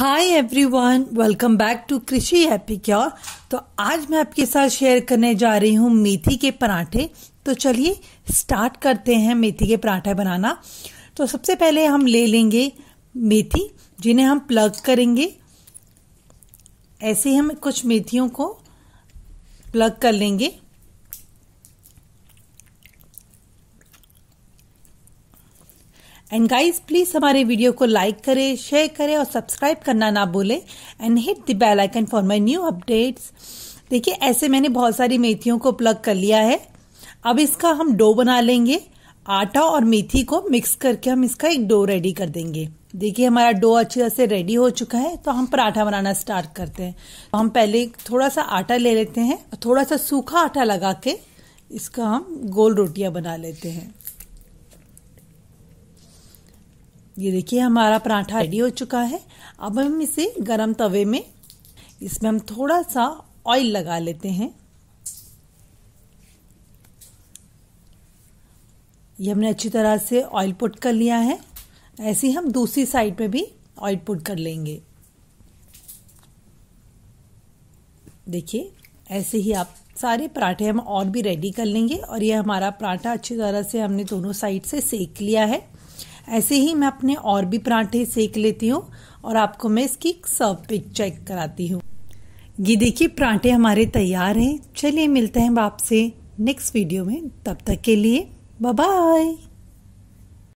hi everyone welcome back to Krishi happy cure तो आज मैं आपके साथ शेयर करने जा रही हूँ मेथी के पराठे तो चलिए स्टार्ट करते हैं मेथी के पराठे बनाना तो सबसे पहले हम ले लेंगे मेथी जिन्हें हम प्लग करेंगे ऐसे हम कुछ मेथियों को प्लग कर लेंगे एंड गाइज प्लीज हमारे वीडियो को लाइक करें शेयर करें और सब्सक्राइब करना ना भूलें and hit the bell icon for my new updates देखिए ऐसे मैंने बहुत सारी मेथियों को प्लग कर लिया है अब इसका हम डो बना लेंगे आटा और मेथी को मिक्स करके हम इसका एक डो रेडी कर देंगे देखिए हमारा डो अच्छी तरह से रेडी हो चुका है तो हम पराठा बनाना स्टार्ट करते हैं तो हम पहले थोड़ा सा आटा ले लेते हैं और थोड़ा सा सूखा आटा लगा के इसका हम गोल रोटियां बना लेते हैं ये देखिए हमारा पराठा रेडी हो चुका है अब हम इसे गरम तवे में इसमें हम थोड़ा सा ऑयल लगा लेते हैं ये हमने अच्छी तरह से ऑयल पुट कर लिया है ऐसे ही हम दूसरी साइड पे भी ऑयल पुट कर लेंगे देखिए ऐसे ही आप सारे पराठे हम और भी रेडी कर लेंगे और ये हमारा पराठा अच्छी तरह से हमने दोनों साइड से सेक लिया है ऐसे ही मैं अपने और भी पराठे सेक लेती हूँ और आपको मैं इसकी सर्व पिक चेक कराती हूँ ये देखिए परांठे हमारे तैयार हैं चलिए मिलते हैं आपसे नेक्स्ट वीडियो में तब तक के लिए बाय